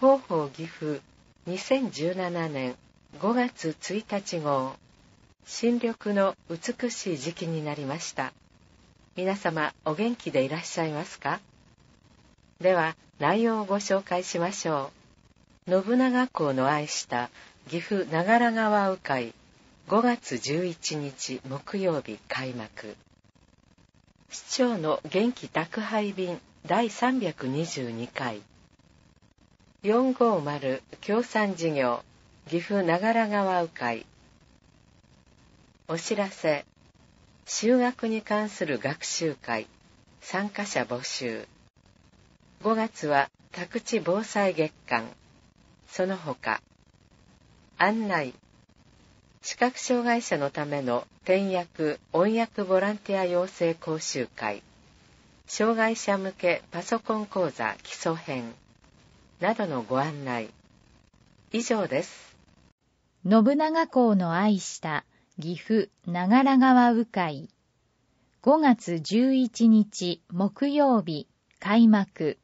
広報岐阜2017年5月1日号新緑の美しい時期になりました皆様お元気でいらっしゃいますかでは内容をご紹介しましょう信長公の愛した岐阜長良川鵜飼5月11日木曜日開幕市長の元気宅配便第322回450協賛事業岐阜長良川鵜飼お知らせ修学に関する学習会参加者募集5月は宅地防災月間その他案内視覚障害者のための転訳音訳ボランティア養成講習会障害者向けパソコン講座基礎編などのご案内以上です信長公の愛した岐阜長良川鵜飼5月11日木曜日開幕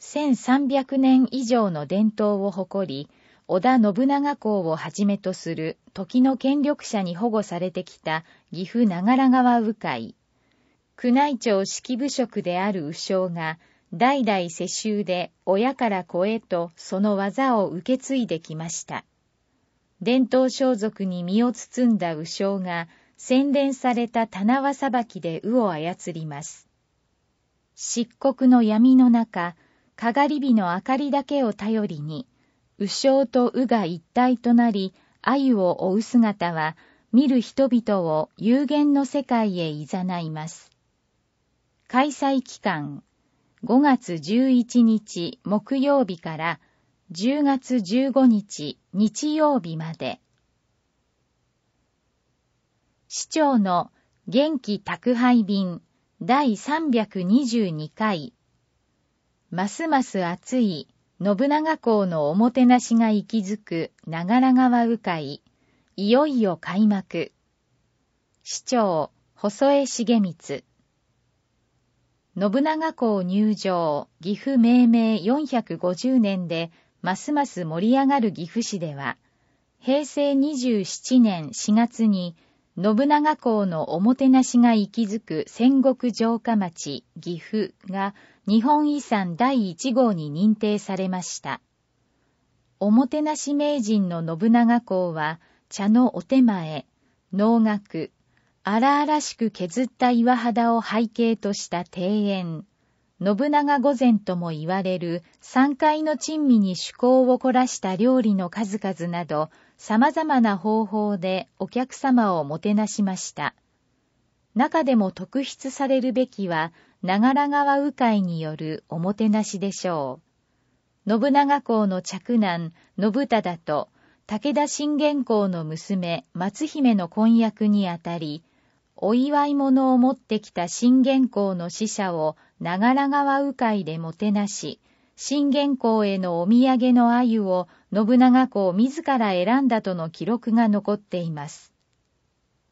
1300年以上の伝統を誇り織田信長公をはじめとする時の権力者に保護されてきた岐阜長良川鵜飼宮内庁式部職である鵜匠が代々世襲で親から子へとその技を受け継いできました。伝統装束に身を包んだ武将が洗練された棚輪さばきで鵜を操ります。漆黒の闇の中、かがり火の明かりだけを頼りに、鵜匠と鵜が一体となり、鮎を追う姿は、見る人々を有限の世界へ誘います。開催期間5月11日木曜日から10月15日日曜日まで市長の元気宅配便第322回ますます暑い信長公のおもてなしが息づく長良川鵜飼いよいよ開幕市長細江重光信長公入場岐阜命名450年でますます盛り上がる岐阜市では、平成27年4月に信長公のおもてなしが息づく戦国城下町岐阜が日本遺産第1号に認定されました。おもてなし名人の信長公は茶のお手前、農学、荒々しく削った岩肌を背景とした庭園、信長御前とも言われる三階の珍味に趣向を凝らした料理の数々など、様々な方法でお客様をもてなしました。中でも特筆されるべきは、長良川鵜飼によるおもてなしでしょう。信長公の嫡男、信忠と、武田信玄公の娘、松姫の婚約にあたり、お祝い物を持ってきた信玄公の使者を長良川鵜飼でもてなし、信玄公へのお土産の鮎を信長公自ら選んだとの記録が残っています。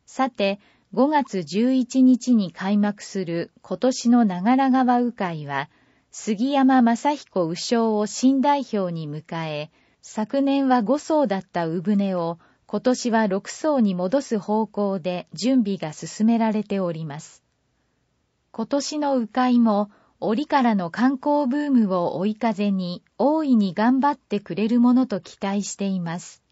さて、5月11日に開幕する今年の長良川鵜飼は、杉山正彦鵜匠を新代表に迎え、昨年は5層だった産船を今年は6層に戻す方向で準備が進められております。今年の迂回も、折からの観光ブームを追い風に大いに頑張ってくれるものと期待しています。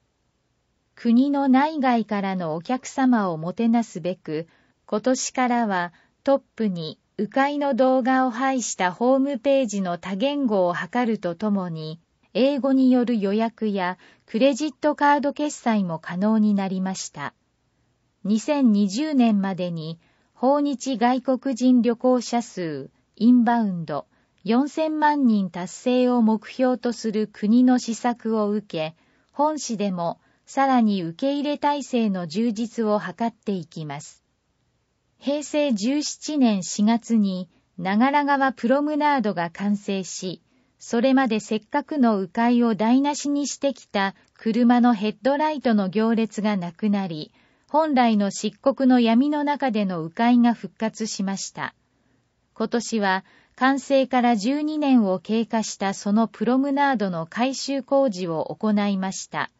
国の内外からのお客様をもてなすべく、今年からはトップに迂回の動画を配したホームページの多言語を図るとともに、英語による予約やクレジットカード決済も可能になりました。2020年までに訪日外国人旅行者数インバウンド4000万人達成を目標とする国の施策を受け、本市でもさらに受け入れ体制の充実を図っていきます。平成17年4月に長良川プロムナードが完成し、それまでせっかくの迂回を台無しにしてきた車のヘッドライトの行列がなくなり、本来の漆黒の闇の中での迂回が復活しました。今年は完成から12年を経過したそのプロムナードの改修工事を行いました。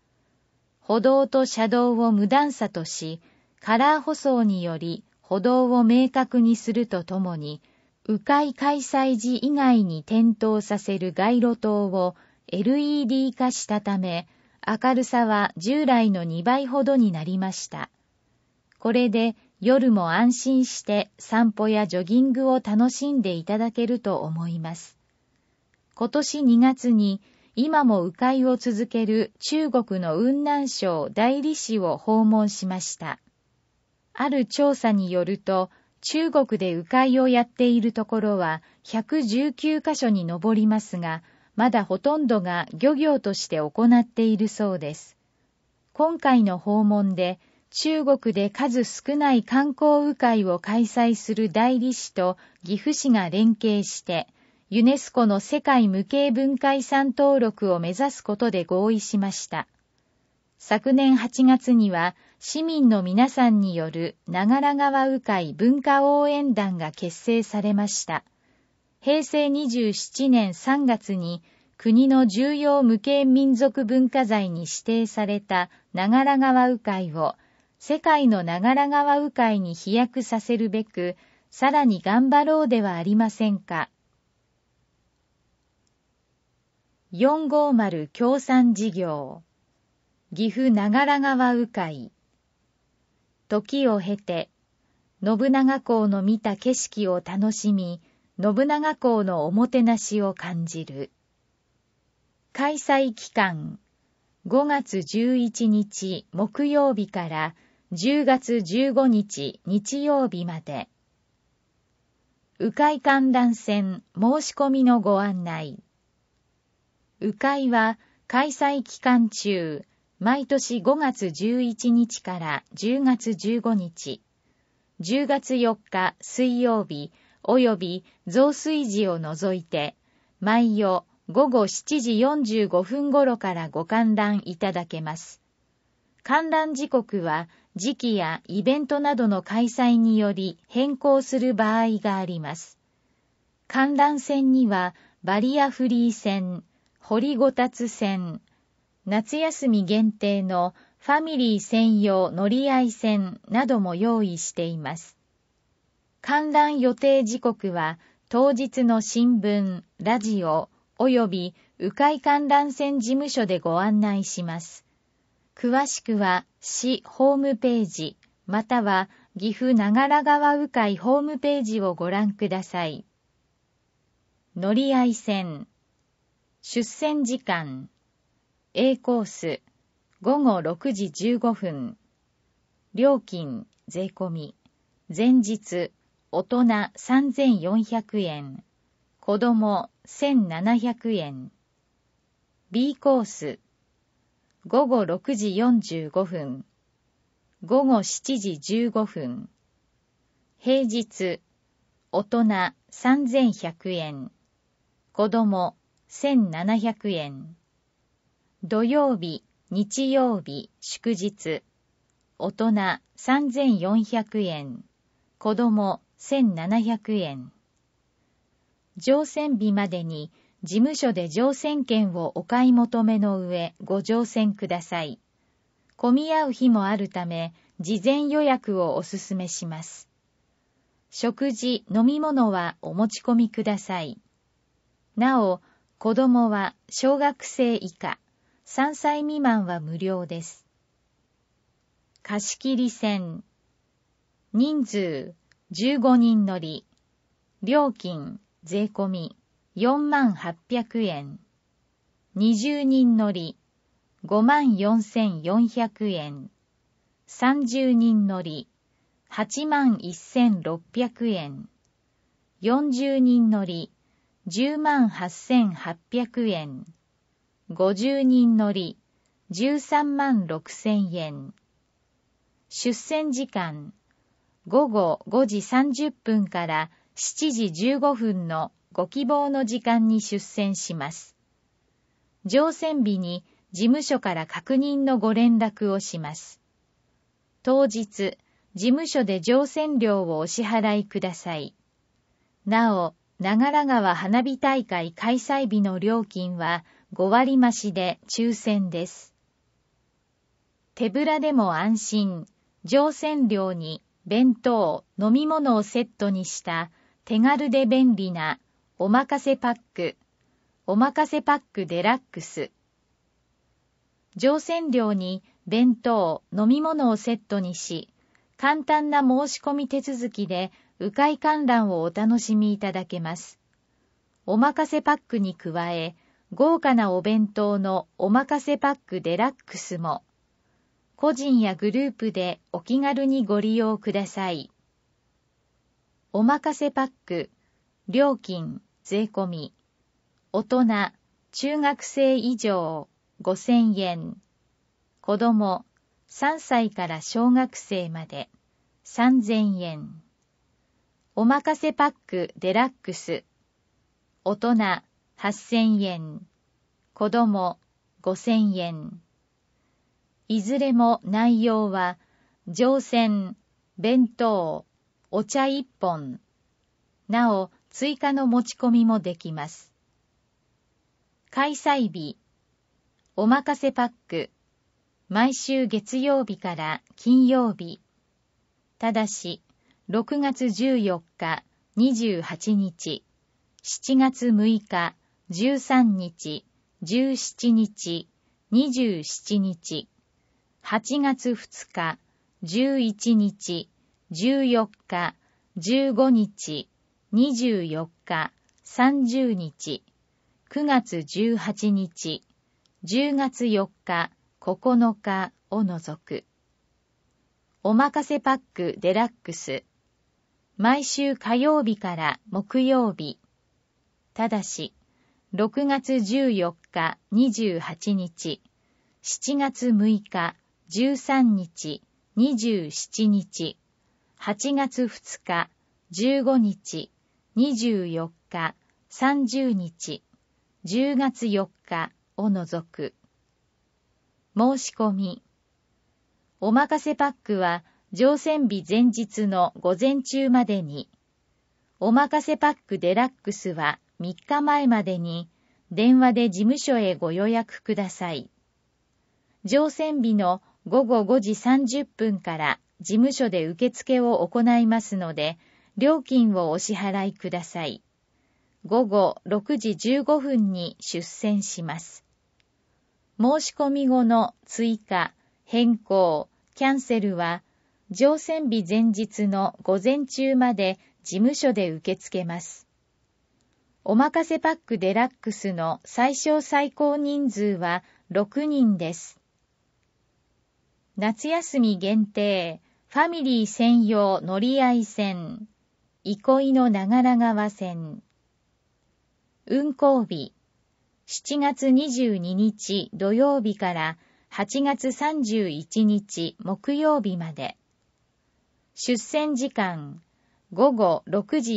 歩道と車道を無段差とし、カラー舗装により歩道を明確にするとともに、迂回開催時以外に点灯させる街路灯を LED 化したため、明るさは従来の2倍ほどになりました。これで夜も安心して散歩やジョギングを楽しんでいただけると思います。今年2月に今も迂回を続ける中国の雲南省大理市を訪問しました。ある調査によると、中国で迂回をやっているところは119カ所に上りますが、まだほとんどが漁業として行っているそうです。今回の訪問で、中国で数少ない観光迂回を開催する代理市と岐阜市が連携して、ユネスコの世界無形文化遺産登録を目指すことで合意しました。昨年8月には、市民の皆さんによる長良川鵜飼文化応援団が結成されました。平成27年3月に国の重要無形民族文化財に指定された長良川鵜飼を世界の長良川鵜飼に飛躍させるべく、さらに頑張ろうではありませんか。450協賛事業岐阜長良川鵜飼時を経て、信長公の見た景色を楽しみ、信長公のおもてなしを感じる。開催期間5月11日木曜日から10月15日日曜日まで。迂回観覧船申し込みのご案内。迂回は開催期間中、毎年5月11日から10月15日、10月4日水曜日及び増水時を除いて、毎夜午後7時45分頃からご観覧いただけます。観覧時刻は時期やイベントなどの開催により変更する場合があります。観覧船にはバリアフリー船、掘りごたつ船、夏休み限定のファミリー専用乗り合い船なども用意しています。観覧予定時刻は当日の新聞、ラジオ、および迂回観覧船事務所でご案内します。詳しくは市ホームページ、または岐阜長良川迂回ホームページをご覧ください。乗り合い船出船時間 A コース午後6時15分料金税込み前日大人3400円子供1700円 B コース午後6時45分午後7時15分平日大人3100円子供1700円土曜日、日曜日、祝日。大人3400円。子供1700円。乗船日までに事務所で乗船券をお買い求めの上ご乗船ください。混み合う日もあるため、事前予約をお勧めします。食事、飲み物はお持ち込みください。なお、子供は小学生以下、3歳未満は無料です。貸切船。人数15人乗り。料金税込み4万800円。20人乗り5万4400円。30人乗り8万1600円。40人乗り10万8800円。50人乗り、13万6千円。出船時間、午後5時30分から7時15分のご希望の時間に出船します。乗船日に事務所から確認のご連絡をします。当日、事務所で乗船料をお支払いください。なお、長良川花火大会開催日の料金は、5割増しで抽選です。手ぶらでも安心、乗船料に弁当、飲み物をセットにした手軽で便利なおまかせパック、おまかせパックデラックス。乗船料に弁当、飲み物をセットにし、簡単な申し込み手続きで迂回観覧をお楽しみいただけます。おまかせパックに加え、豪華なお弁当のおまかせパックデラックスも、個人やグループでお気軽にご利用ください。おまかせパック、料金、税込み、大人、中学生以上、5000円、子供、3歳から小学生まで、3000円。おまかせパックデラックス、大人、8000円、子供5000円。いずれも内容は、乗船、弁当、お茶一本。なお、追加の持ち込みもできます。開催日、おまかせパック、毎週月曜日から金曜日。ただし、6月14日、28日、7月6日、13日、17日、27日、8月2日、11日、14日、15日、24日、30日、9月18日、10月4日、9日を除く。おまかせパックデラックス。毎週火曜日から木曜日。ただし、6月14日、28日、7月6日、13日、27日、8月2日、15日、24日、30日、10月4日を除く。申し込み。おまかせパックは乗船日前日の午前中までに、おまかせパックデラックスは3日前までに電話で事務所へご予約ください。乗船日の午後5時30分から事務所で受付を行いますので、料金をお支払いください。午後6時15分に出船します。申し込み後の追加、変更、キャンセルは、乗船日前日の午前中まで事務所で受け付けます。おまかせパックデラックスの最小最高人数は6人です。夏休み限定、ファミリー専用乗り合い線、憩いの長良川線。運行日、7月22日土曜日から8月31日木曜日まで。出船時間、午後6時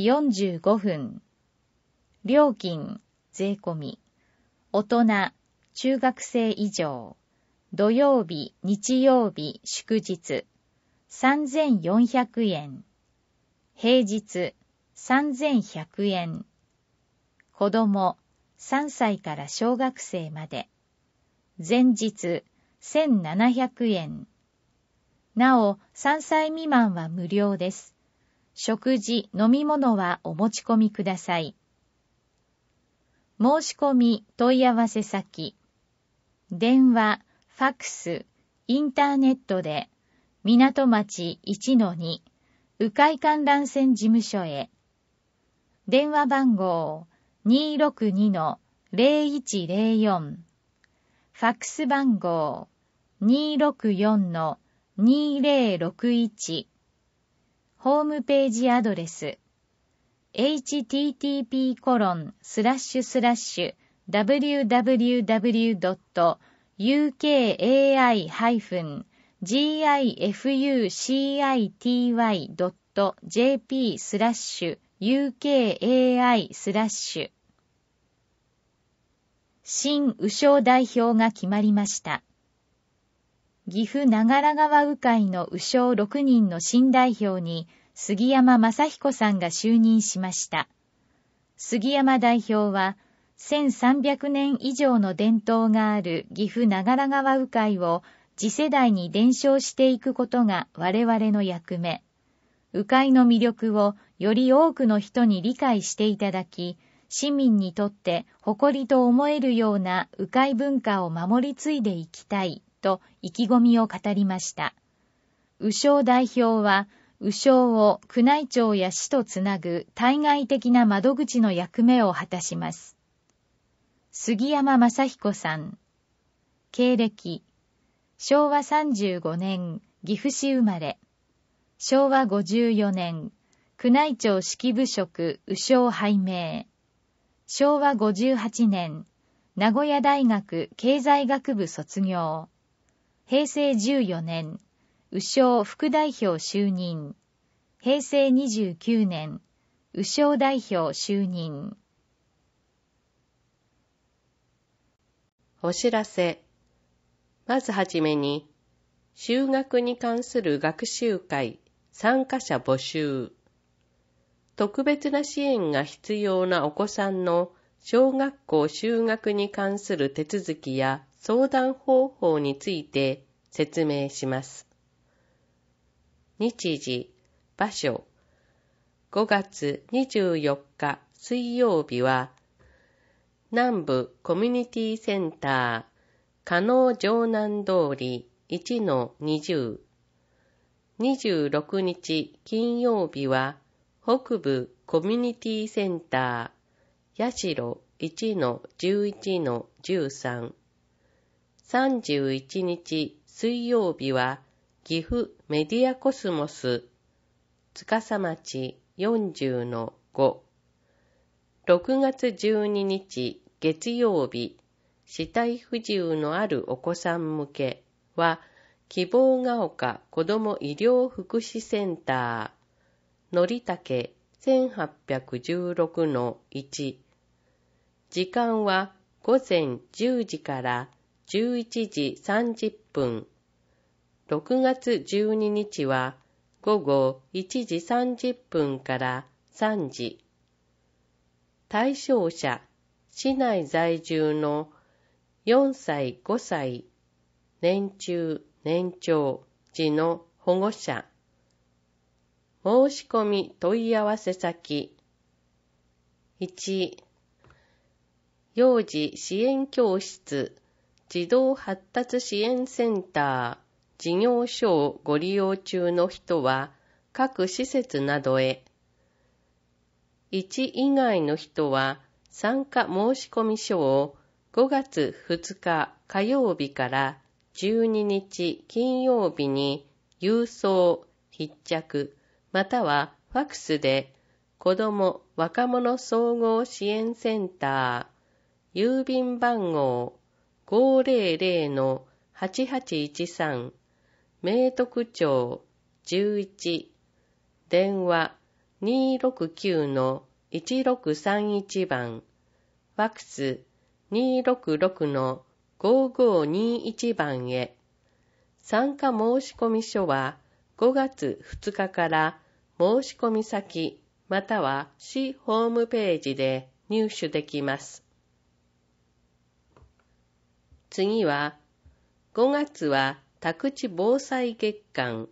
45分。料金、税込み。大人、中学生以上。土曜日、日曜日、祝日。3400円。平日、3100円。子供、3歳から小学生まで。前日、1700円。なお、3歳未満は無料です。食事、飲み物はお持ち込みください。申し込み問い合わせ先、電話、ファクス、インターネットで、港町1-2、迂回観覧船事務所へ。電話番号262-0104。ファクス番号264-2061。ホームページアドレス http www.ukai-gifucity.jp スラッシュ ukai スラッシュ新右将代表が決まりました。岐阜長良川鵜飼の右将6人の新代表に、杉山正彦さんが就任しました。杉山代表は、1300年以上の伝統がある岐阜長良川鵜飼を次世代に伝承していくことが我々の役目。鵜飼の魅力をより多くの人に理解していただき、市民にとって誇りと思えるような鵜飼文化を守り継いでいきたいと意気込みを語りました。鵜匠代表は、右将を宮内庁や市とつなぐ対外的な窓口の役目を果たします。杉山正彦さん。経歴。昭和35年、岐阜市生まれ。昭和54年、宮内庁式部職右将拝命。昭和58年、名古屋大学経済学部卒業。平成14年、右将副代表就任。平成29年、右将代表就任。お知らせ。まずはじめに、修学に関する学習会参加者募集。特別な支援が必要なお子さんの小学校修学に関する手続きや相談方法について説明します。日時、場所。5月24日水曜日は、南部コミュニティセンター、加納城南通り1-20。26日金曜日は、北部コミュニティセンター、八代1-11-13。31日水曜日は、岐阜メディアコスモス、つかさ町40の5、6月12日月曜日、死体不自由のあるお子さん向けは、希望が丘子ども医療福祉センター、のりたけ1816 1、時間は午前10時から11時30分。6月12日は午後1時30分から3時。対象者、市内在住の4歳、5歳、年中、年長児の保護者。申し込み問い合わせ先。1、幼児支援教室、児童発達支援センター、事業所をご利用中の人は各施設などへ、1以外の人は参加申込書を5月2日火曜日から12日金曜日に郵送、筆着、またはファクスで子ども若者総合支援センター郵便番号500-8813明徳町11、電話269-1631番、ファックス266-5521番へ。参加申込書は5月2日から申込先または市ホームページで入手できます。次は、5月は宅地防災月間、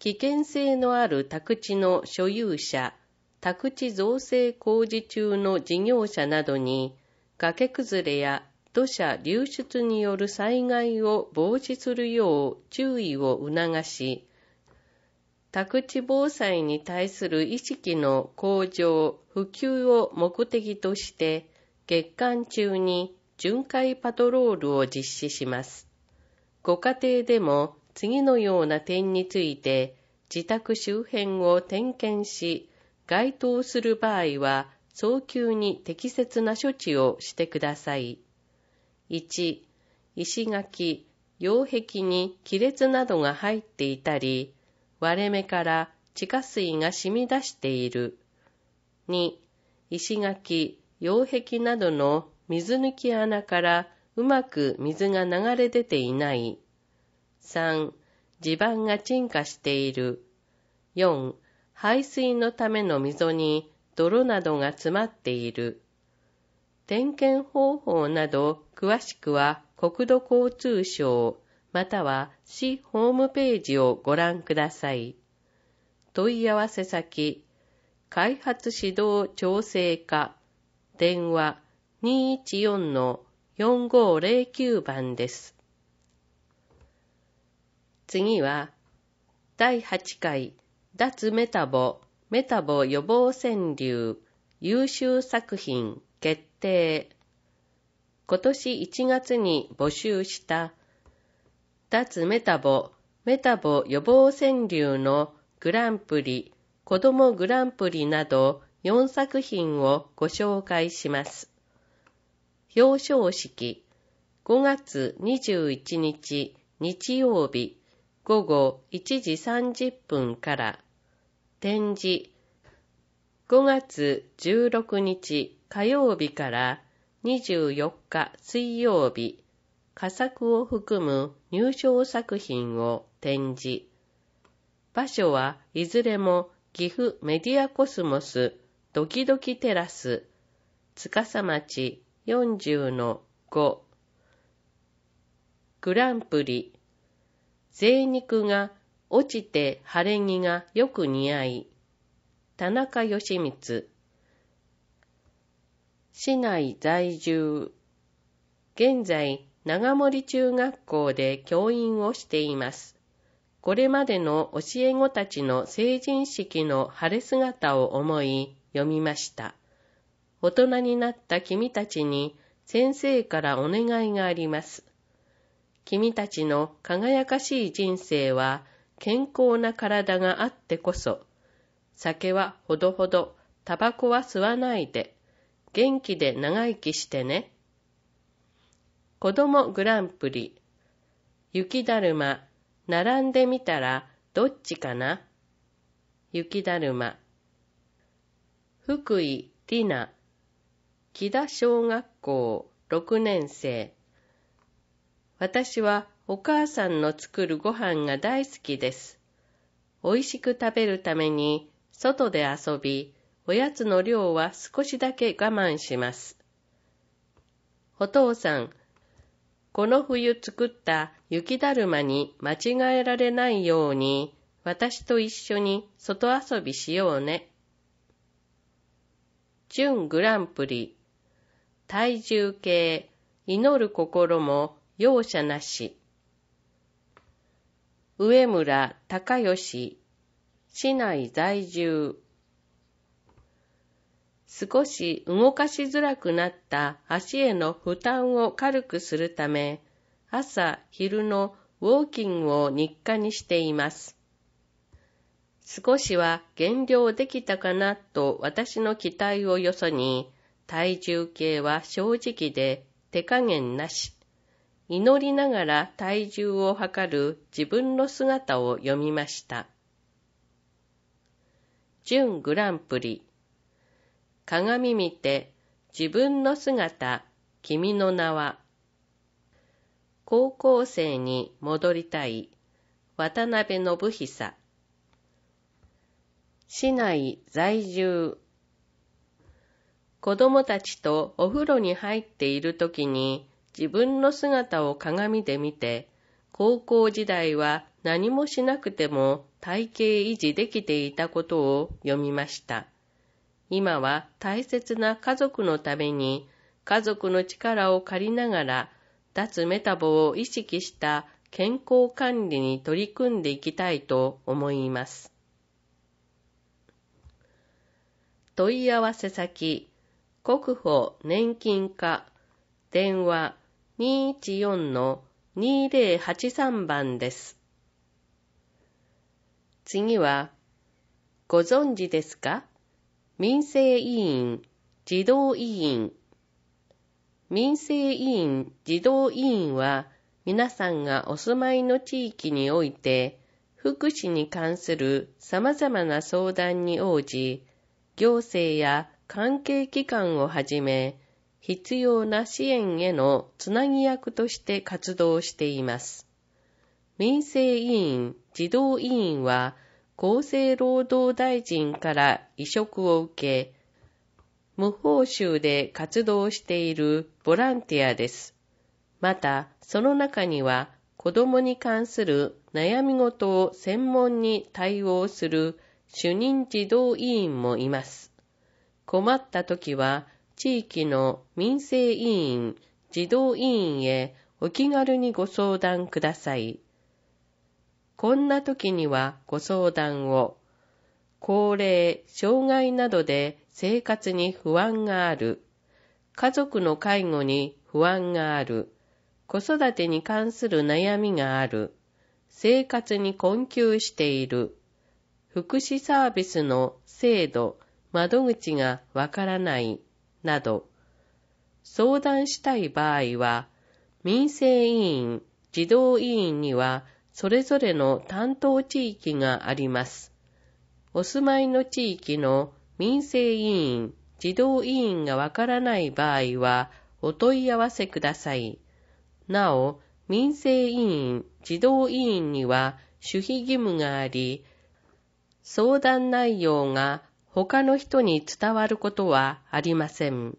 危険性のある宅地の所有者、宅地造成工事中の事業者などに、崖崩れや土砂流出による災害を防止するよう注意を促し、宅地防災に対する意識の向上、普及を目的として、月間中に巡回パトロールを実施します。ご家庭でも次のような点について自宅周辺を点検し、該当する場合は早急に適切な処置をしてください。1、石垣、擁壁に亀裂などが入っていたり、割れ目から地下水が染み出している。2、石垣、擁壁などの水抜き穴からうまく水が流れ出ていない。3. 地盤が沈下している。4. 排水のための溝に泥などが詰まっている。点検方法など詳しくは国土交通省または市ホームページをご覧ください。問い合わせ先、開発指導調整課、電話214の4509番です。次は、第8回脱メタボ、メタボ予防川柳優秀作品決定。今年1月に募集した脱メタボ、メタボ予防川柳のグランプリ、子供グランプリなど4作品をご紹介します。表彰式、5月21日日曜日午後1時30分から展示5月16日火曜日から24日水曜日佳作を含む入賞作品を展示場所はいずれも岐阜メディアコスモスドキドキテラス司町40の5グランプリ贅肉が落ちて晴れ着がよく似合い田中義光市内在住現在長森中学校で教員をしていますこれまでの教え子たちの成人式の晴れ姿を思い読みました。大人になった君たちに先生からお願いがあります。君たちの輝かしい人生は健康な体があってこそ、酒はほどほど、タバコは吸わないで、元気で長生きしてね。子供グランプリ、雪だるま、並んでみたらどっちかな雪だるま、福井、里ナ。木田小学校6年生。私はお母さんの作るご飯が大好きです。美味しく食べるために外で遊び、おやつの量は少しだけ我慢します。お父さん、この冬作った雪だるまに間違えられないように、私と一緒に外遊びしようね。準グランプリ体重計、祈る心も容赦なし。上村隆義、市内在住。少し動かしづらくなった足への負担を軽くするため、朝、昼のウォーキングを日課にしています。少しは減量できたかなと私の期待をよそに、体重計は正直で手加減なし。祈りながら体重を測る自分の姿を読みました。準グランプリ。鏡見て自分の姿、君の名は。高校生に戻りたい。渡辺信久。市内在住子供たちとお風呂に入っている時に自分の姿を鏡で見て、高校時代は何もしなくても体型維持できていたことを読みました。今は大切な家族のために家族の力を借りながら脱メタボを意識した健康管理に取り組んでいきたいと思います。問い合わせ先国保年金課電話214-2083番です。次は、ご存知ですか民生委員、児童委員。民生委員、児童委員は、皆さんがお住まいの地域において、福祉に関する様々な相談に応じ、行政や関係機関をはじめ、必要な支援へのつなぎ役として活動しています。民生委員、児童委員は、厚生労働大臣から移植を受け、無報酬で活動しているボランティアです。また、その中には、子供に関する悩み事を専門に対応する主任児童委員もいます。困った時は、地域の民生委員、児童委員へお気軽にご相談ください。こんな時にはご相談を。高齢、障害などで生活に不安がある。家族の介護に不安がある。子育てに関する悩みがある。生活に困窮している。福祉サービスの制度、窓口がわからないなど、相談したい場合は、民生委員、児童委員にはそれぞれの担当地域があります。お住まいの地域の民生委員、児童委員がわからない場合は、お問い合わせください。なお、民生委員、児童委員には守秘義務があり、相談内容が他の人に伝わることはありません。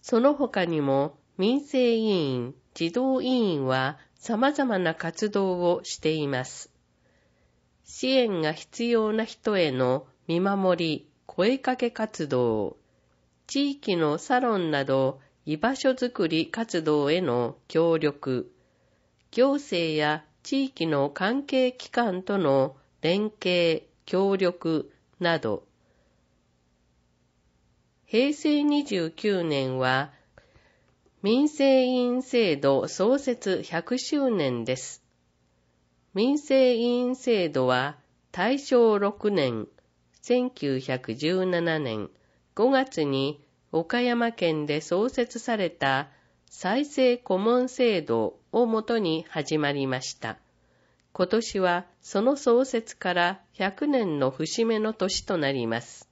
その他にも民生委員、児童委員は様々な活動をしています。支援が必要な人への見守り、声かけ活動、地域のサロンなど居場所づくり活動への協力、行政や地域の関係機関との連携、協力など、平成29年は民生委員制度創設100周年です。民生委員制度は大正6年、1917年5月に岡山県で創設された再生顧問制度をもとに始まりました。今年はその創設から100年の節目の年となります。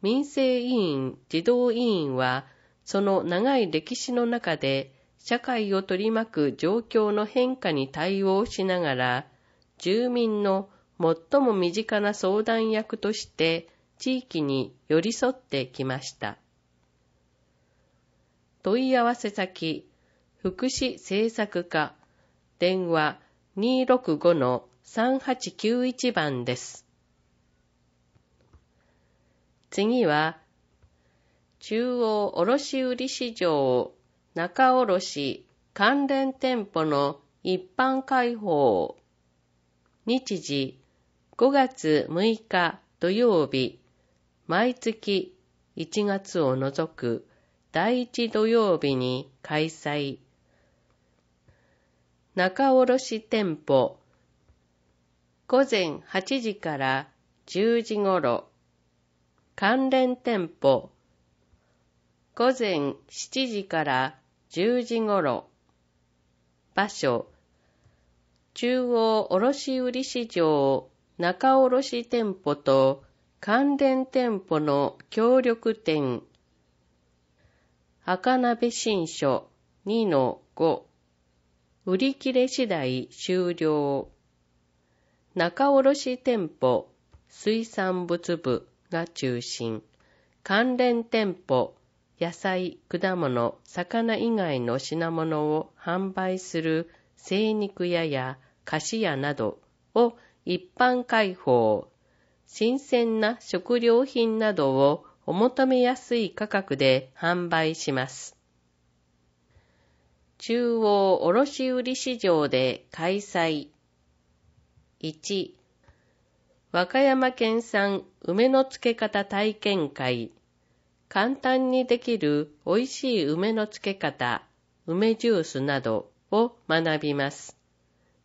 民生委員、児童委員は、その長い歴史の中で、社会を取り巻く状況の変化に対応しながら、住民の最も身近な相談役として地域に寄り添ってきました。問い合わせ先、福祉政策課、電話265-3891番です。次は、中央卸売市場中卸関連店舗の一般開放日時5月6日土曜日毎月1月を除く第1土曜日に開催仲卸店舗午前8時から10時ごろ関連店舗午前7時から10時ごろ場所中央卸売市場仲卸店舗と関連店舗の協力店赤鍋新書2 5売り切れ次第終了。仲卸店舗、水産物部が中心。関連店舗、野菜、果物、魚以外の品物を販売する精肉屋や菓子屋などを一般開放。新鮮な食料品などをお求めやすい価格で販売します。中央卸売市場で開催。1、和歌山県産梅の漬け方体験会。簡単にできる美味しい梅の漬け方、梅ジュースなどを学びます。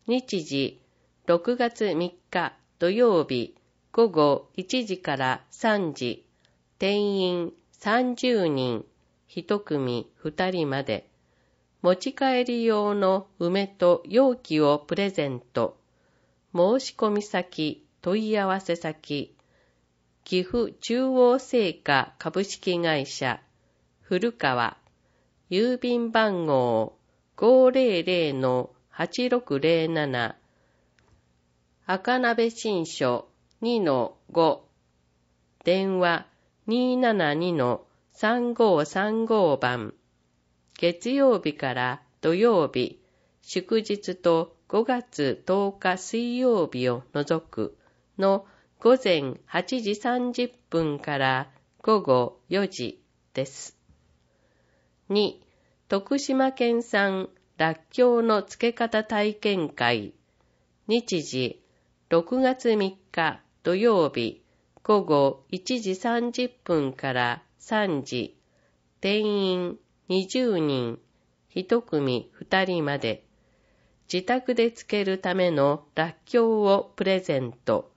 日時、6月3日土曜日午後1時から3時、定員30人、1組2人まで。持ち帰り用の梅と容器をプレゼント。申し込み先、問い合わせ先。岐阜中央製菓株式会社、古川。郵便番号500-8607。赤鍋新書2-5。電話272-3535番。月曜日から土曜日、祝日と5月10日水曜日を除くの午前8時30分から午後4時です。2. 徳島県産らっきょうの付け方体験会日時6月3日土曜日午後1時30分から3時定員20人、1組2人まで、自宅でつけるためのらっきょうをプレゼント、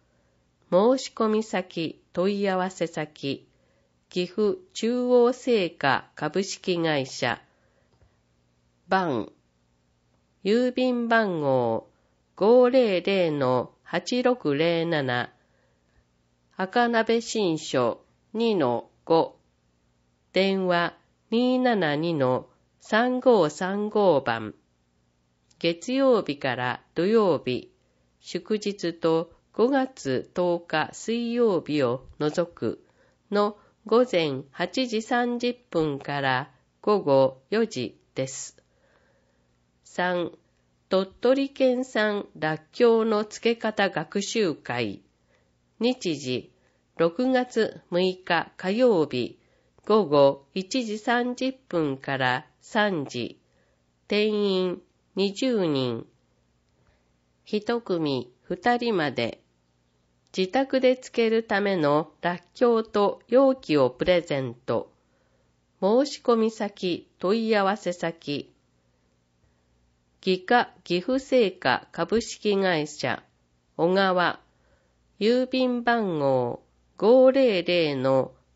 申し込み先、問い合わせ先、岐阜中央製菓株式会社、番、郵便番号500-8607、赤鍋新書2-5、電話272の3535番。月曜日から土曜日、祝日と5月10日水曜日を除くの午前8時30分から午後4時です。3、鳥取県産らっきょうの付け方学習会、日時6月6日火曜日、午後1時30分から3時、定員20人、一組2人まで、自宅で漬けるためのらっきょうと容器をプレゼント、申し込み先、問い合わせ先、議カ岐阜製菓株式会社、小川、郵便番号500の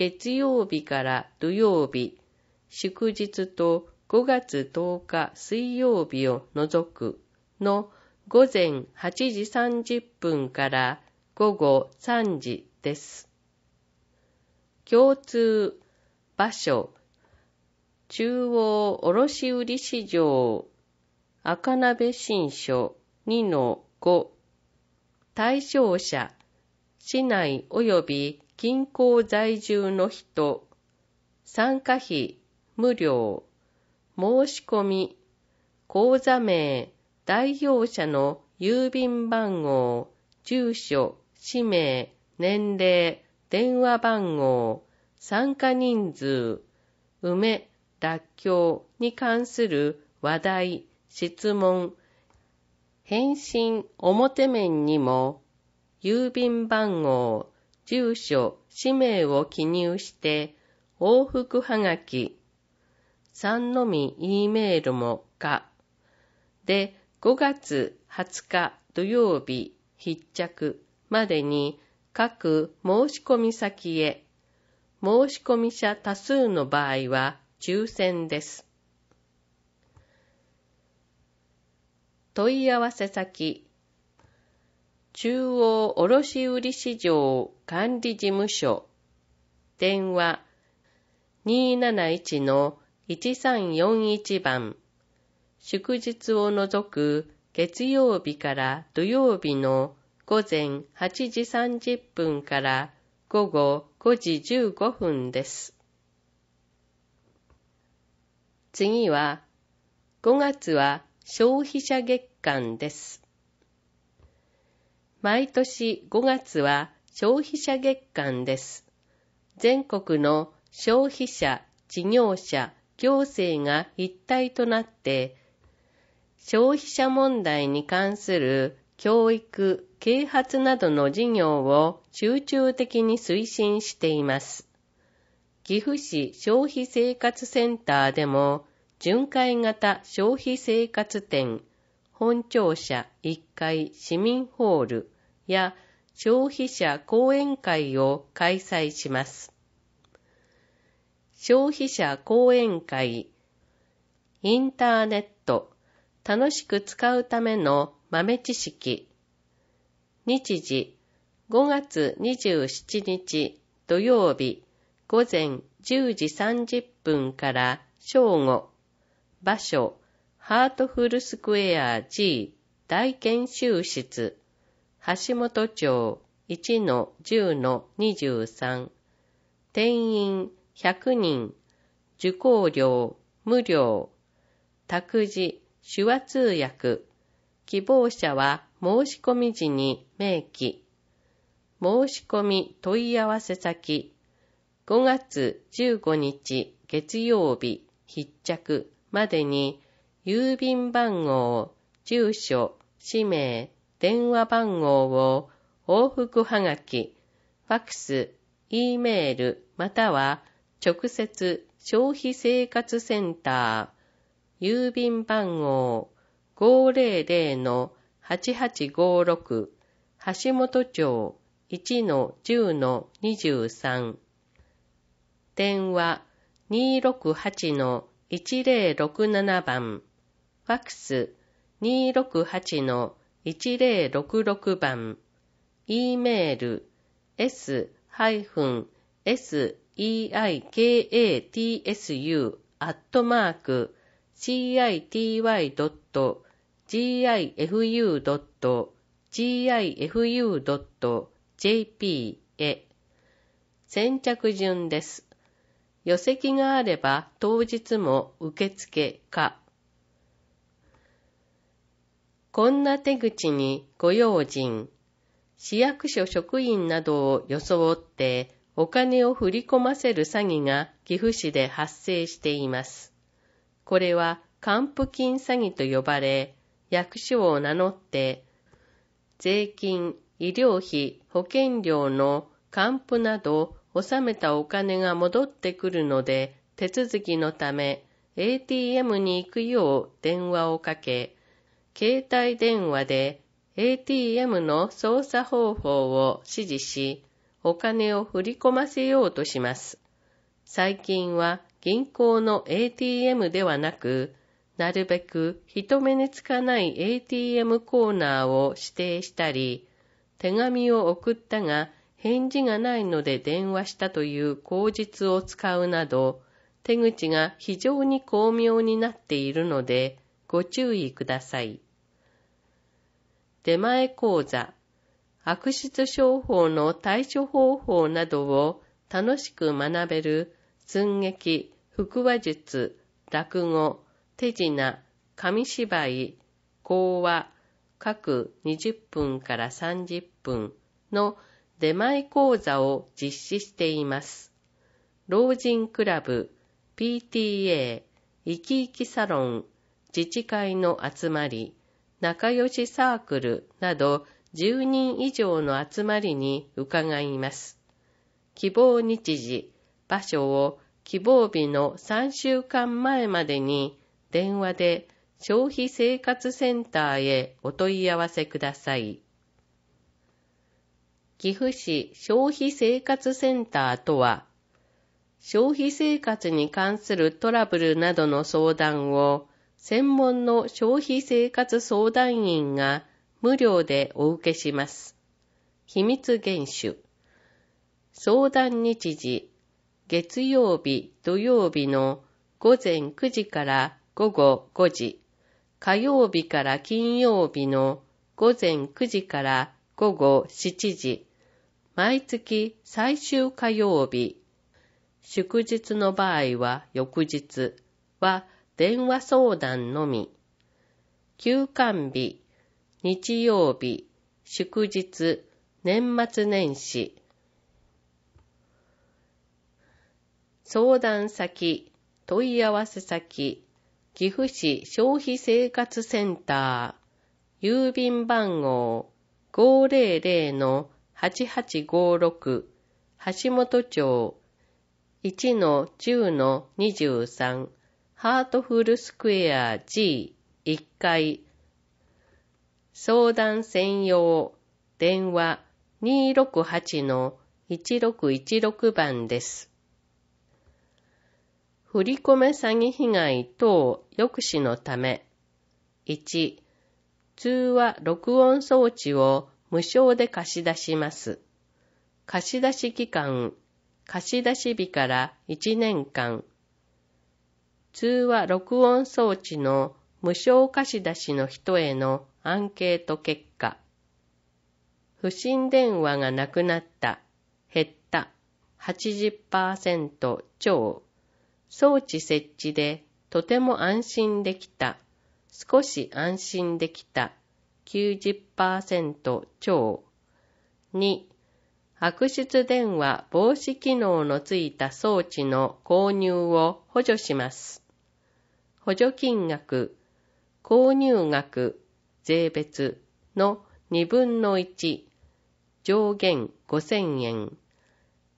月曜日から土曜日、祝日と5月10日水曜日を除くの午前8時30分から午後3時です。共通場所中央卸売市場赤鍋新書2 5対象者市内及び近郊在住の人、参加費無料、申し込み、口座名、代表者の郵便番号、住所、氏名、年齢、電話番号、参加人数、梅、ら協に関する話題、質問、返信表面にも、郵便番号、住所、氏名を記入して、往復はがき、3のみ E メールもか、で、5月20日土曜日必着までに各申し込み先へ、申し込み者多数の場合は抽選です。問い合わせ先中央卸売市場管理事務所電話271-1341番祝日を除く月曜日から土曜日の午前8時30分から午後5時15分です。次は5月は消費者月間です。毎年5月は消費者月間です。全国の消費者、事業者、行政が一体となって、消費者問題に関する教育、啓発などの事業を集中的に推進しています。岐阜市消費生活センターでも、巡回型消費生活展本庁舎1階市民ホールや消費者講演会を開催します。消費者講演会、インターネット、楽しく使うための豆知識、日時、5月27日土曜日午前10時30分から正午、場所、ハートフルスクエア G 大研修室橋本町1-10-23店員100人受講料無料託児手話通訳希望者は申し込み時に明記申し込み問い合わせ先5月15日月曜日必着までに郵便番号、住所、氏名、電話番号を往復はがき、ファクス、E メール、または直接消費生活センター、郵便番号500-8856、橋本町1-10-23、電話268-1067番、ファックス268-1066番、e メール s-seikatsu アットマーク city.gifu.gifu.jp へ先着順です。寄席があれば当日も受付かこんな手口にご用心、市役所職員などを装ってお金を振り込ませる詐欺が岐阜市で発生しています。これは還付金詐欺と呼ばれ、役所を名乗って、税金、医療費、保険料の還付など納めたお金が戻ってくるので手続きのため ATM に行くよう電話をかけ、携帯電話で ATM の操作方法を指示し、お金を振り込ませようとします。最近は銀行の ATM ではなく、なるべく人目につかない ATM コーナーを指定したり、手紙を送ったが返事がないので電話したという口実を使うなど、手口が非常に巧妙になっているので、ご注意ください。出前講座、悪質商法の対処方法などを楽しく学べる寸劇、腹話術、落語、手品、紙芝居、講話、各20分から30分の出前講座を実施しています。老人クラブ、PTA、生き生きサロン、自治会の集まり、仲良しサークルなど10人以上の集まりに伺います。希望日時、場所を希望日の3週間前までに電話で消費生活センターへお問い合わせください。岐阜市消費生活センターとは、消費生活に関するトラブルなどの相談を専門の消費生活相談員が無料でお受けします。秘密厳守。相談日時、月曜日、土曜日の午前9時から午後5時、火曜日から金曜日の午前9時から午後7時、毎月最終火曜日、祝日の場合は翌日は電話相談のみ。休館日、日曜日、祝日、年末年始。相談先、問い合わせ先、岐阜市消費生活センター、郵便番号500-8856、橋本町、1-10-23ハートフルスクエア G1 階相談専用電話268-1616番です。振込詐欺被害等抑止のため1通話録音装置を無償で貸し出します。貸し出し期間、貸し出し日から1年間、通話録音装置の無償貸し出しの人へのアンケート結果。不審電話がなくなった、減った80、超、装置設置でとても安心できた、少し安心できた、90%超、2、悪質電話防止機能のついた装置の購入を補助します。補助金額、購入額、税別の2分の1、上限5000円。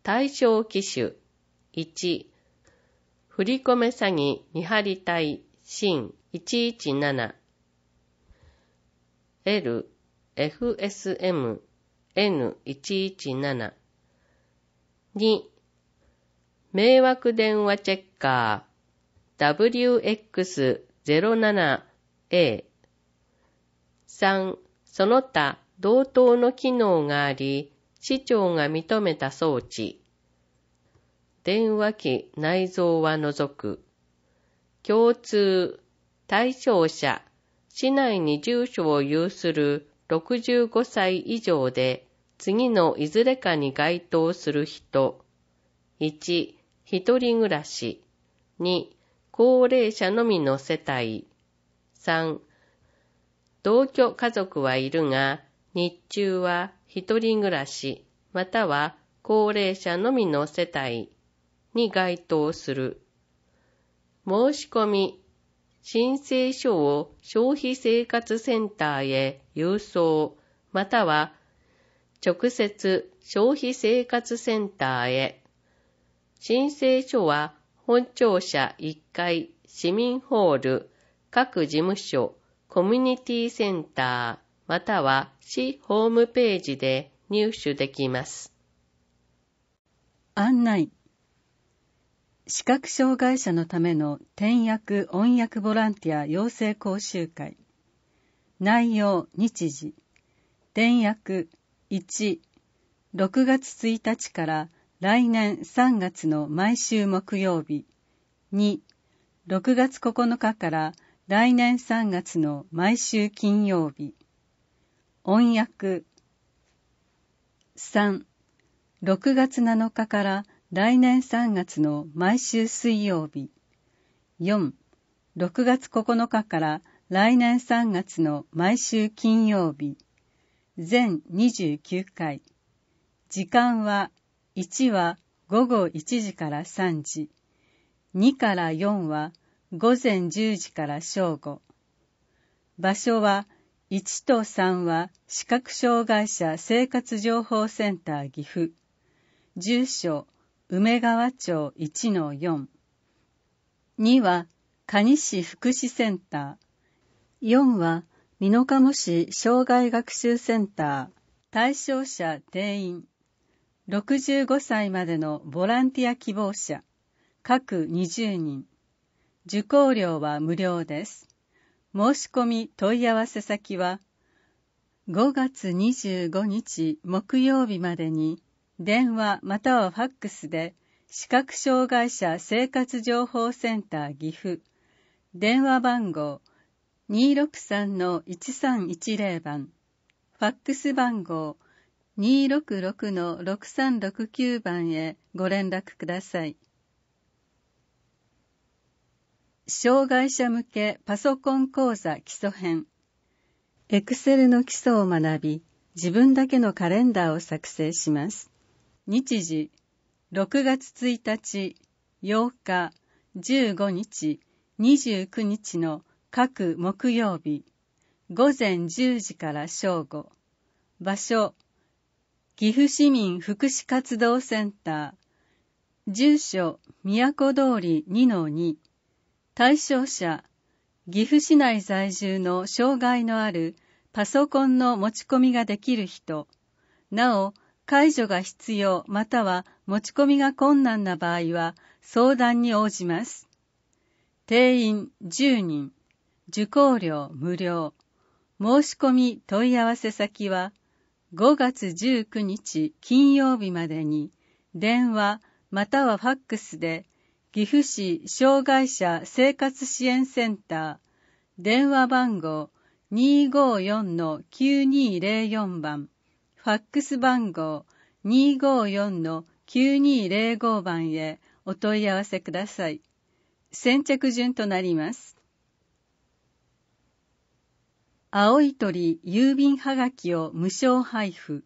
対象機種、1、振り込め詐欺見張り隊新117 L FSM N117 2迷惑電話チェッカー WX07A 3その他同等の機能があり市長が認めた装置電話機内蔵は除く共通対象者市内に住所を有する65歳以上で次のいずれかに該当する人。1、一人暮らし。2、高齢者のみの世帯。3、同居家族はいるが、日中は一人暮らし、または高齢者のみの世帯に該当する。申し込み申請書を消費生活センターへ郵送、または直接消費生活センターへ。申請書は本庁舎1階市民ホール各事務所コミュニティセンターまたは市ホームページで入手できます。案内視覚障害者のための転訳音訳ボランティア養成講習会内容日時転訳16月1日から来年3月の毎週木曜日26月9日から来年3月の毎週金曜日音訳36月7日から来年3月の毎週水曜日46月9日から来年3月の毎週金曜日全29回時間は1は午後1時から3時2から4は午前10時から正午場所は1と3は視覚障害者生活情報センター岐阜住所梅川町1-4。2は、蟹市福祉センター。4は、美濃加茂市障害学習センター。対象者定員。65歳までのボランティア希望者。各20人。受講料は無料です。申し込み問い合わせ先は、5月25日木曜日までに電話またはファックスで、視覚障害者生活情報センター岐阜、電話番号263-1310番、ファックス番号266-6369番へご連絡ください。障害者向けパソコン講座基礎編。エクセルの基礎を学び、自分だけのカレンダーを作成します。日時6月1日8日15日29日の各木曜日午前10時から正午場所岐阜市民福祉活動センター住所都通り2-2対象者岐阜市内在住の障害のあるパソコンの持ち込みができる人なお解除が必要または持ち込みが困難な場合は相談に応じます。定員10人、受講料無料。申し込み問い合わせ先は5月19日金曜日までに電話またはファックスで岐阜市障害者生活支援センター電話番号254-9204番ファックス番号254-9205番へお問い合わせください。先着順となります。青い鳥郵便はがきを無償配布。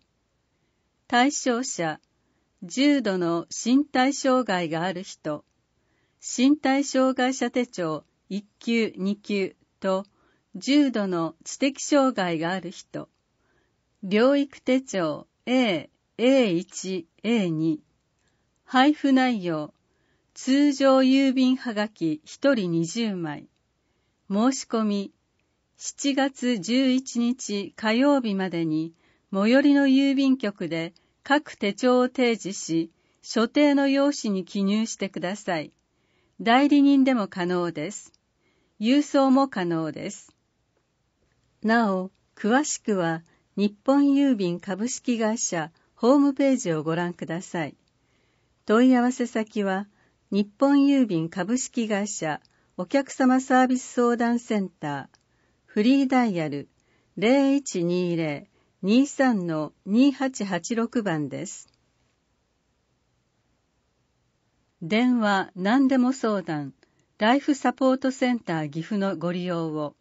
対象者、重度の身体障害がある人、身体障害者手帳1級2級と重度の知的障害がある人、療育手帳 A、A1、A2 配布内容通常郵便はがき1人20枚申し込み7月11日火曜日までに最寄りの郵便局で各手帳を提示し所定の用紙に記入してください。代理人でも可能です。郵送も可能です。なお、詳しくは日本郵便株式会社ホームページをご覧ください。問い合わせ先は、日本郵便株式会社お客様サービス相談センター、フリーダイヤル0120-23-2886番です。電話何でも相談、ライフサポートセンター岐阜のご利用を。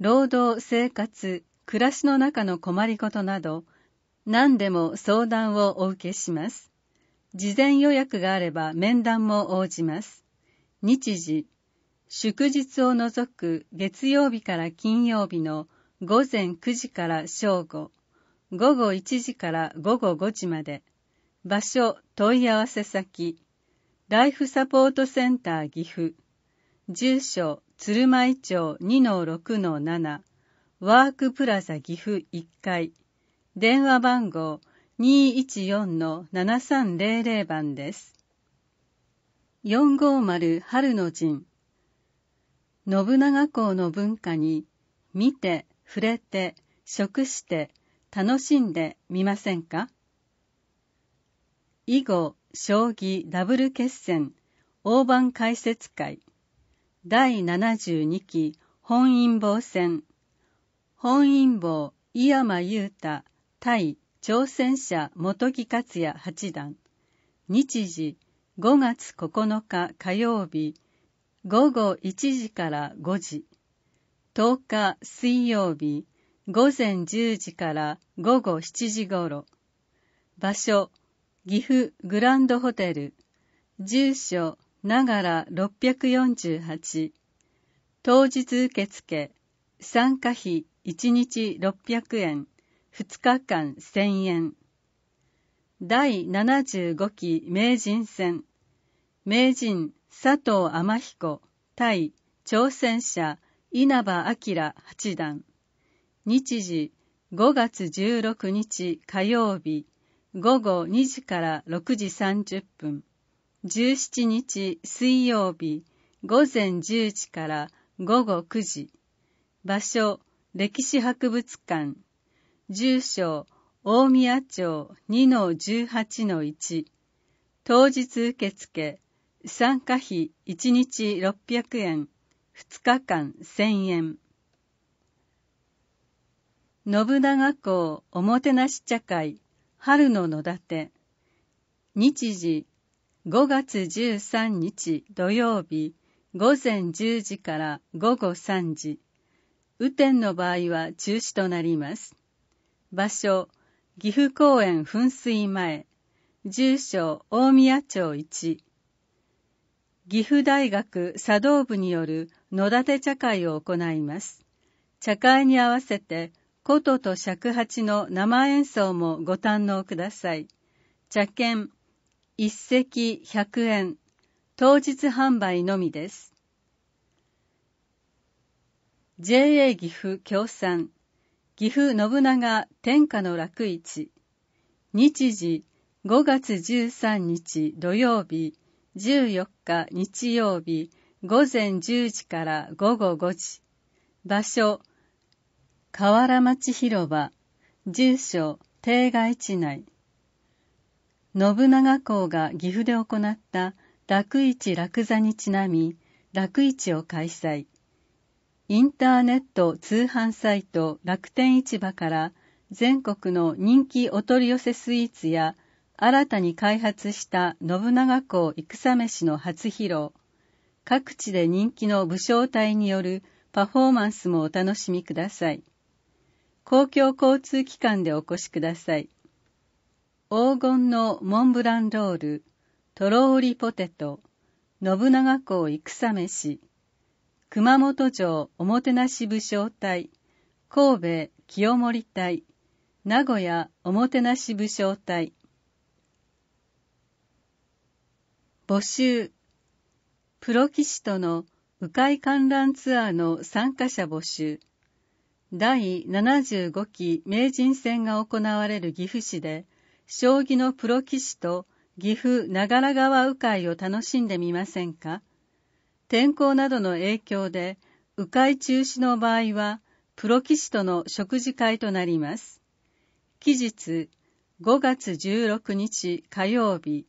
労働生活暮らしの中の困りごとなど、何でも相談をお受けします。事前予約があれば面談も応じます。日時、祝日を除く月曜日から金曜日の午前9時から正午、午後1時から午後5時まで、場所、問い合わせ先、ライフサポートセンター岐阜、住所、鶴舞町2-6-7、ワークプラザ岐阜1階、電話番号214-7300番です。450春の陣信長公の文化に見て、触れて、食して、楽しんでみませんか囲碁、将棋、ダブル決戦、大盤解説会、第72期本因坊戦、本因坊、井山裕太、対挑戦者元木克也八段。日時、5月9日火曜日、午後1時から5時。10日水曜日、午前10時から午後7時ごろ。場所、岐阜グランドホテル。住所、ながら648。当日受付。参加費1日600円、2日間1000円。第75期名人戦。名人佐藤天彦対挑戦者稲葉明八段。日時5月16日火曜日午後2時から6時30分。17日水曜日午前10時から午後9時。場所歴史博物館住所大宮町2-18-1当日受付参加費1日600円2日間1000円信長公おもてなし茶会春の野立日時5月13日土曜日午前10時から午後3時雨天の場合は中止となります。場所、岐阜公園噴水前、住所、大宮町1。岐阜大学茶道部による野立茶会を行います。茶会に合わせて、琴と尺八の生演奏もご堪能ください。茶券、一席100円、当日販売のみです。JA 岐阜共産、岐阜信長天下の楽市、日時5月13日土曜日、14日日曜日、午前10時から午後5時、場所、河原町広場、住所、定外地内、信長公が岐阜で行った楽市楽座にちなみ、楽市を開催。インターネット通販サイト楽天市場から全国の人気お取り寄せスイーツや新たに開発した信長公戦飯の初披露各地で人気の武将隊によるパフォーマンスもお楽しみください公共交通機関でお越しください黄金のモンブランロールとろーりポテト信長公戦飯熊本城おもてなし武将隊、神戸清盛隊、名古屋おもてなし武将隊。募集。プロ棋士との迂回観覧ツアーの参加者募集。第75期名人戦が行われる岐阜市で、将棋のプロ棋士と岐阜長良川迂回を楽しんでみませんか天候などの影響で、迂回中止の場合は、プロ棋士との食事会となります。期日、5月16日火曜日、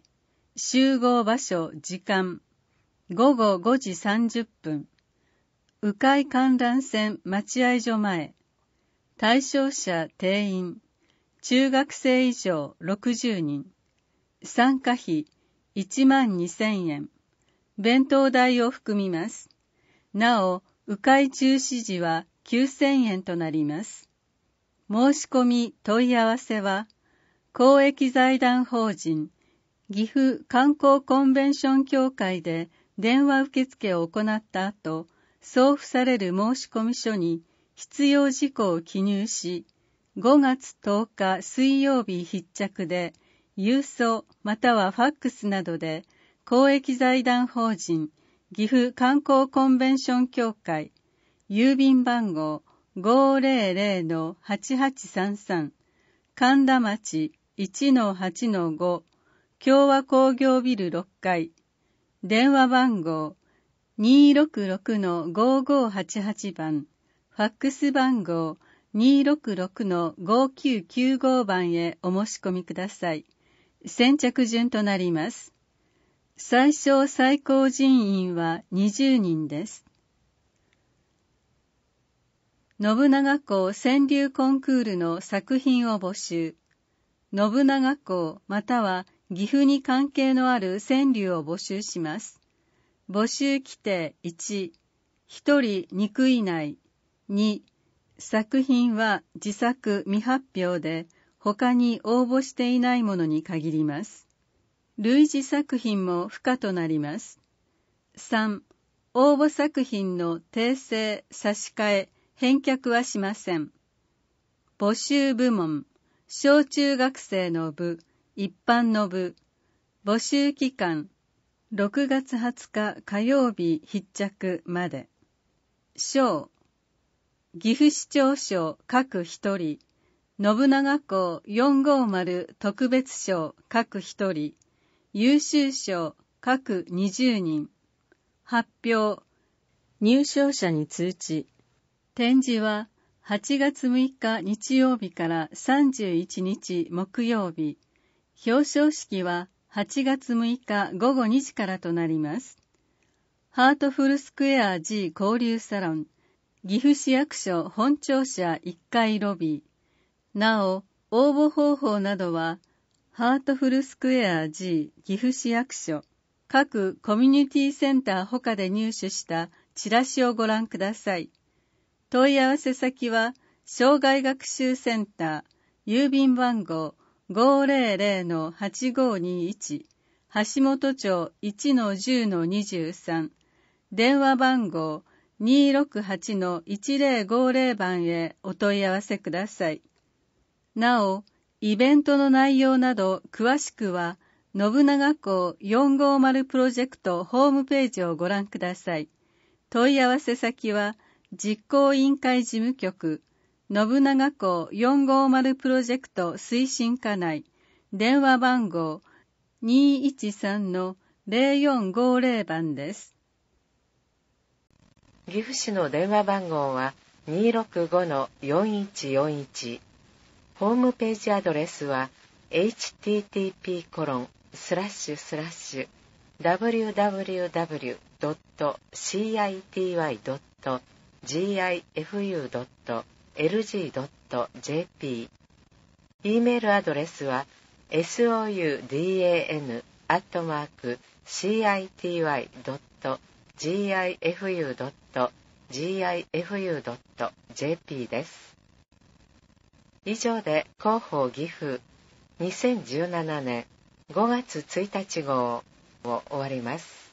集合場所、時間、午後5時30分、迂回観覧船待合所前、対象者定員、中学生以上60人、参加費1万2000円。弁当代を含みます。なお、迂回中止時は9000円となります。申し込み問い合わせは、公益財団法人岐阜観光コンベンション協会で電話受付を行った後、送付される申込書に必要事項を記入し、5月10日水曜日必着で、郵送またはファックスなどで公益財団法人岐阜観光コンベンション協会郵便番号500-8833神田町1-8-5共和工業ビル6階電話番号266-5588番ファックス番号266-5995番へお申し込みください。先着順となります。最小最高人員は20人です。信長公川柳コンクールの作品を募集。信長公または岐阜に関係のある川柳を募集します。募集規定1、1人2区以内。2、作品は自作未発表で、他に応募していないものに限ります。類似作品も不可となります。3、応募作品の訂正、差し替え、返却はしません。募集部門、小中学生の部、一般の部、募集期間、6月20日火曜日必着まで。賞、岐阜市長賞各一人、信長公450特別賞各一人、優秀賞各20人発表入賞者に通知展示は8月6日日曜日から31日木曜日表彰式は8月6日午後2時からとなりますハートフルスクエア G 交流サロン岐阜市役所本庁舎1階ロビーなお応募方法などはハートフルスクエア G 岐阜市役所各コミュニティセンター他で入手したチラシをご覧ください。問い合わせ先は、障害学習センター、郵便番号500-8521、橋本町1-10-23、電話番号268-1050番へお問い合わせください。なお、イベントの内容など詳しくは、信長校450プロジェクトホームページをご覧ください。問い合わせ先は、実行委員会事務局、信長校450プロジェクト推進課内、電話番号213-0450番です。岐阜市の電話番号は265-4141ホームページアドレスは http コロンスラッシュスラッシュ www.city.gifu.lg.jp イメールアドレスは soudan city.gifu.gifu.jp です。以上で広報岐阜2017年5月1日号を終わります。